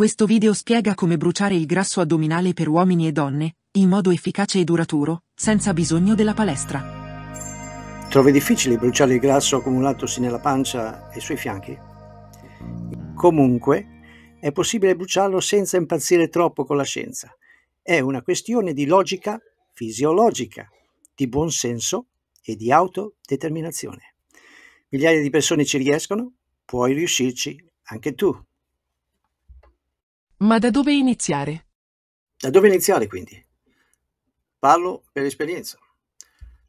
Questo video spiega come bruciare il grasso addominale per uomini e donne, in modo efficace e duraturo, senza bisogno della palestra. Trovi difficile bruciare il grasso accumulatosi nella pancia e sui fianchi? Comunque, è possibile bruciarlo senza impazzire troppo con la scienza. È una questione di logica fisiologica, di buonsenso e di autodeterminazione. Migliaia di persone ci riescono, puoi riuscirci anche tu. Ma da dove iniziare? Da dove iniziare quindi? Parlo per esperienza.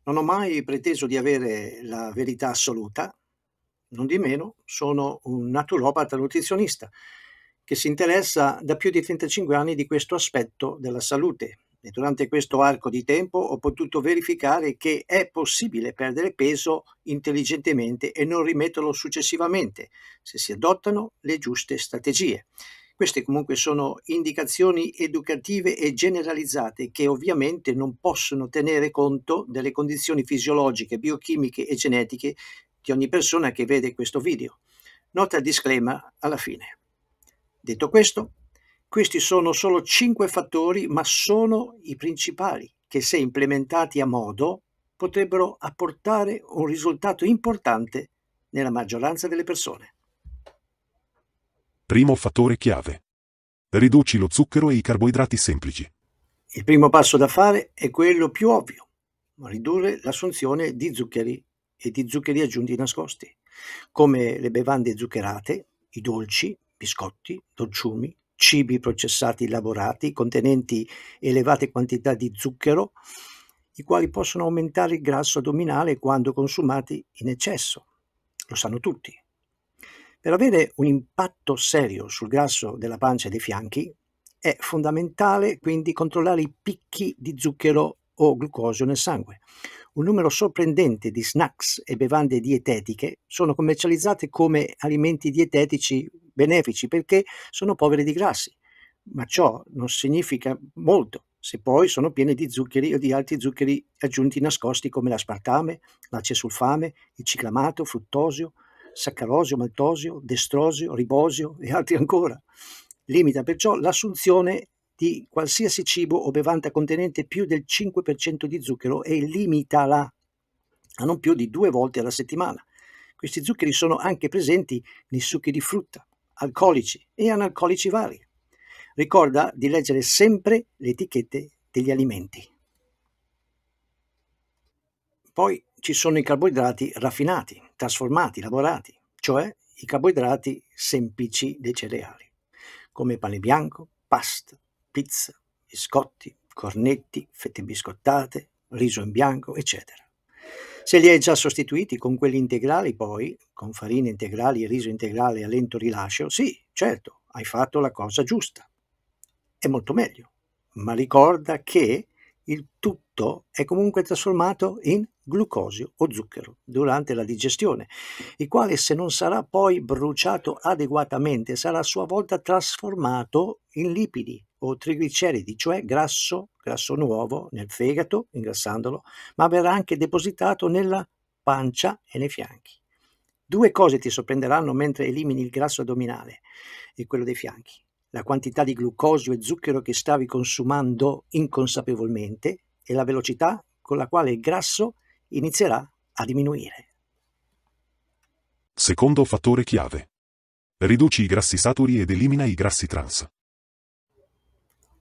Non ho mai preteso di avere la verità assoluta, non di meno sono un naturopata nutrizionista che si interessa da più di 35 anni di questo aspetto della salute e durante questo arco di tempo ho potuto verificare che è possibile perdere peso intelligentemente e non rimetterlo successivamente se si adottano le giuste strategie. Queste comunque sono indicazioni educative e generalizzate che ovviamente non possono tenere conto delle condizioni fisiologiche, biochimiche e genetiche di ogni persona che vede questo video. Nota disclaimer alla fine. Detto questo, questi sono solo cinque fattori, ma sono i principali che se implementati a modo potrebbero apportare un risultato importante nella maggioranza delle persone. Primo fattore chiave. Riduci lo zucchero e i carboidrati semplici. Il primo passo da fare è quello più ovvio, ridurre l'assunzione di zuccheri e di zuccheri aggiunti nascosti, come le bevande zuccherate, i dolci, biscotti, dolciumi, cibi processati lavorati contenenti elevate quantità di zucchero, i quali possono aumentare il grasso addominale quando consumati in eccesso. Lo sanno tutti. Per avere un impatto serio sul grasso della pancia e dei fianchi è fondamentale quindi controllare i picchi di zucchero o glucosio nel sangue. Un numero sorprendente di snacks e bevande dietetiche sono commercializzate come alimenti dietetici benefici perché sono poveri di grassi, ma ciò non significa molto se poi sono piene di zuccheri o di altri zuccheri aggiunti nascosti come l'aspartame, l'acesulfame, il ciclamato, fruttosio, saccarosio, maltosio, destrosio, ribosio e altri ancora. Limita perciò l'assunzione di qualsiasi cibo o bevanda contenente più del 5% di zucchero e limitala a non più di due volte alla settimana. Questi zuccheri sono anche presenti nei succhi di frutta, alcolici e analcolici vari. Ricorda di leggere sempre le etichette degli alimenti. Poi ci sono i carboidrati raffinati trasformati, lavorati, cioè i carboidrati semplici dei cereali, come pane bianco, pasta, pizza, biscotti, cornetti, fette biscottate, riso in bianco, eccetera. Se li hai già sostituiti con quelli integrali, poi, con farine integrali e riso integrale a lento rilascio, sì, certo, hai fatto la cosa giusta. È molto meglio. Ma ricorda che il tutto è comunque trasformato in glucosio o zucchero durante la digestione, il quale se non sarà poi bruciato adeguatamente sarà a sua volta trasformato in lipidi o trigliceridi, cioè grasso, grasso nuovo nel fegato, ingrassandolo, ma verrà anche depositato nella pancia e nei fianchi. Due cose ti sorprenderanno mentre elimini il grasso addominale e quello dei fianchi. La quantità di glucosio e zucchero che stavi consumando inconsapevolmente e la velocità con la quale il grasso inizierà a diminuire. Secondo fattore chiave. Riduci i grassi saturi ed elimina i grassi trans.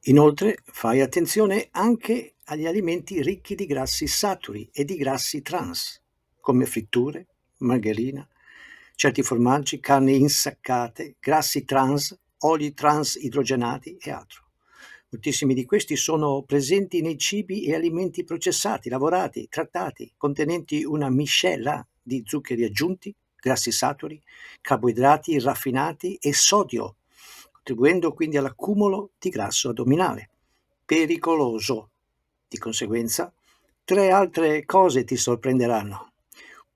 Inoltre fai attenzione anche agli alimenti ricchi di grassi saturi e di grassi trans, come fritture, margherina, certi formaggi, carni insaccate, grassi trans, oli trans idrogenati e altro. Moltissimi di questi sono presenti nei cibi e alimenti processati, lavorati, trattati, contenenti una miscela di zuccheri aggiunti, grassi saturi, carboidrati raffinati e sodio, contribuendo quindi all'accumulo di grasso addominale. Pericoloso. Di conseguenza, tre altre cose ti sorprenderanno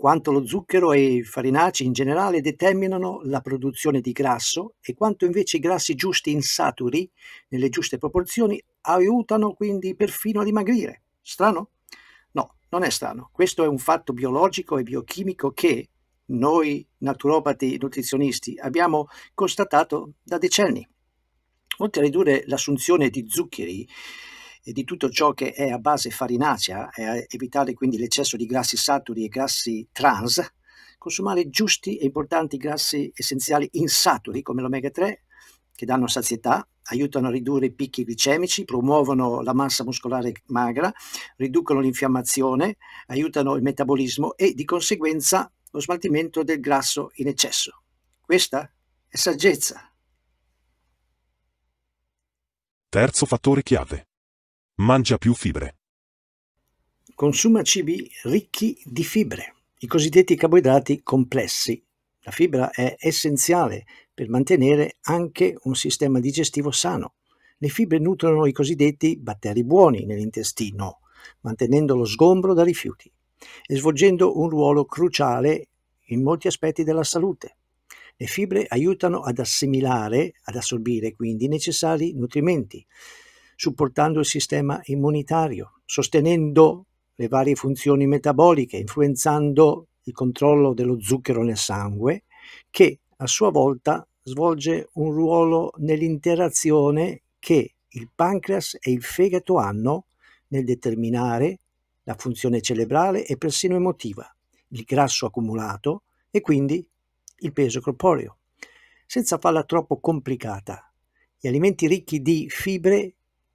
quanto lo zucchero e i farinaci in generale determinano la produzione di grasso e quanto invece i grassi giusti insaturi, nelle giuste proporzioni, aiutano quindi perfino a dimagrire. Strano? No, non è strano. Questo è un fatto biologico e biochimico che noi naturopati nutrizionisti abbiamo constatato da decenni. Oltre a ridurre l'assunzione di zuccheri, e di tutto ciò che è a base farinacea e evitare quindi l'eccesso di grassi saturi e grassi trans, consumare giusti e importanti grassi essenziali insaturi come l'omega 3 che danno sazietà, aiutano a ridurre i picchi glicemici, promuovono la massa muscolare magra, riducono l'infiammazione, aiutano il metabolismo e di conseguenza lo smaltimento del grasso in eccesso. Questa è saggezza. Terzo fattore chiave. Mangia più fibre. Consuma cibi ricchi di fibre, i cosiddetti carboidrati complessi. La fibra è essenziale per mantenere anche un sistema digestivo sano. Le fibre nutrono i cosiddetti batteri buoni nell'intestino, mantenendo lo sgombro da rifiuti e svolgendo un ruolo cruciale in molti aspetti della salute. Le fibre aiutano ad assimilare, ad assorbire quindi i necessari nutrimenti, supportando il sistema immunitario, sostenendo le varie funzioni metaboliche, influenzando il controllo dello zucchero nel sangue, che a sua volta svolge un ruolo nell'interazione che il pancreas e il fegato hanno nel determinare la funzione cerebrale e persino emotiva, il grasso accumulato e quindi il peso corporeo. Senza farla troppo complicata, gli alimenti ricchi di fibre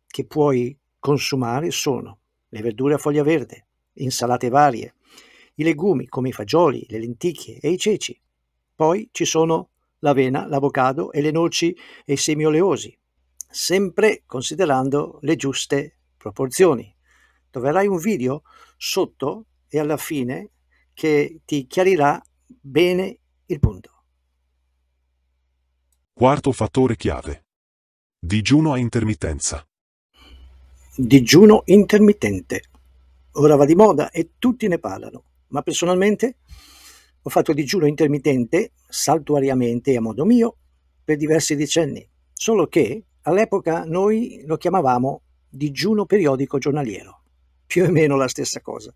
che puoi consumare sono le verdure a foglia verde, insalate varie, i legumi come i fagioli, le lenticchie e i ceci. Poi ci sono l'avena, l'avocado e le noci e i semi oleosi, sempre considerando le giuste proporzioni. Troverai un video sotto e alla fine che ti chiarirà bene il punto. Quarto fattore chiave. Digiuno a intermittenza. Digiuno intermittente. Ora va di moda e tutti ne parlano, ma personalmente ho fatto digiuno intermittente saltuariamente a modo mio per diversi decenni, solo che all'epoca noi lo chiamavamo digiuno periodico giornaliero, più o meno la stessa cosa.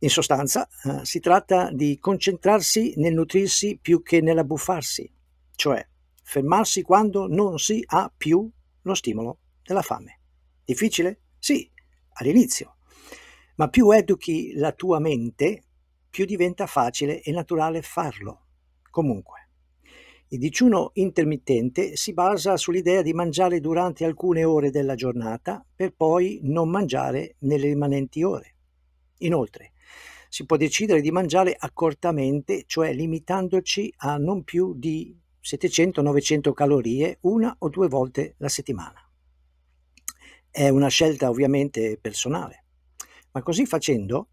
In sostanza eh, si tratta di concentrarsi nel nutrirsi più che nell'abbuffarsi, cioè fermarsi quando non si ha più lo stimolo della fame. Difficile? Sì, all'inizio. Ma più educhi la tua mente, più diventa facile e naturale farlo. Comunque, il digiuno intermittente si basa sull'idea di mangiare durante alcune ore della giornata per poi non mangiare nelle rimanenti ore. Inoltre, si può decidere di mangiare accortamente, cioè limitandoci a non più di 700-900 calorie una o due volte la settimana. È una scelta ovviamente personale, ma così facendo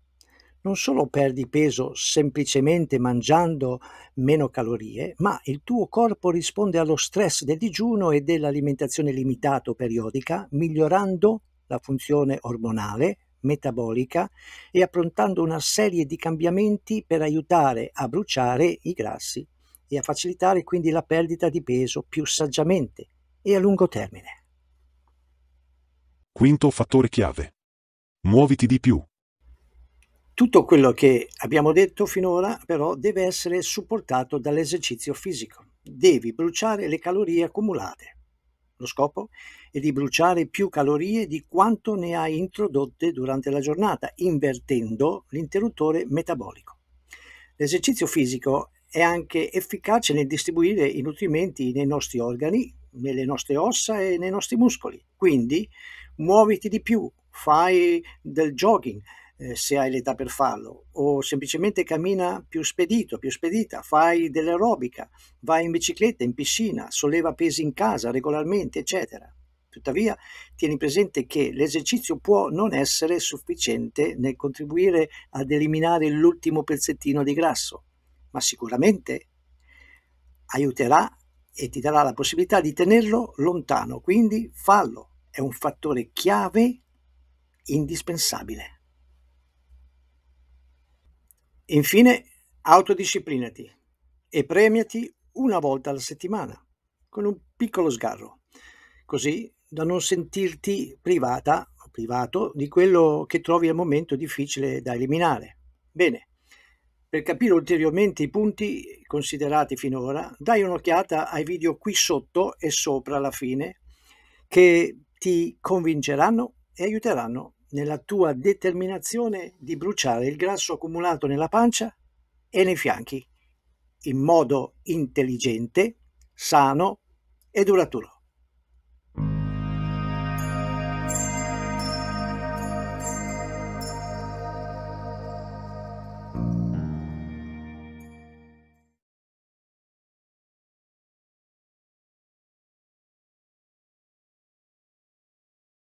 non solo perdi peso semplicemente mangiando meno calorie, ma il tuo corpo risponde allo stress del digiuno e dell'alimentazione limitata o periodica, migliorando la funzione ormonale, metabolica e approntando una serie di cambiamenti per aiutare a bruciare i grassi e a facilitare quindi la perdita di peso più saggiamente e a lungo termine. Quinto fattore chiave. Muoviti di più. Tutto quello che abbiamo detto finora però deve essere supportato dall'esercizio fisico. Devi bruciare le calorie accumulate. Lo scopo è di bruciare più calorie di quanto ne hai introdotte durante la giornata, invertendo l'interruttore metabolico. L'esercizio fisico è anche efficace nel distribuire i nutrimenti nei nostri organi, nelle nostre ossa e nei nostri muscoli. Quindi muoviti di più, fai del jogging eh, se hai l'età per farlo, o semplicemente cammina più spedito, più spedita, fai dell'aerobica, vai in bicicletta, in piscina, solleva pesi in casa regolarmente, eccetera. Tuttavia, tieni presente che l'esercizio può non essere sufficiente nel contribuire ad eliminare l'ultimo pezzettino di grasso, ma sicuramente aiuterà e ti darà la possibilità di tenerlo lontano, quindi fallo è un fattore chiave indispensabile. Infine, autodisciplinati e premiati una volta alla settimana con un piccolo sgarro, così da non sentirti privata o privato di quello che trovi al momento difficile da eliminare. Bene, per capire ulteriormente i punti considerati finora, dai un'occhiata ai video qui sotto e sopra alla fine che ti convinceranno e aiuteranno nella tua determinazione di bruciare il grasso accumulato nella pancia e nei fianchi in modo intelligente, sano e duraturo.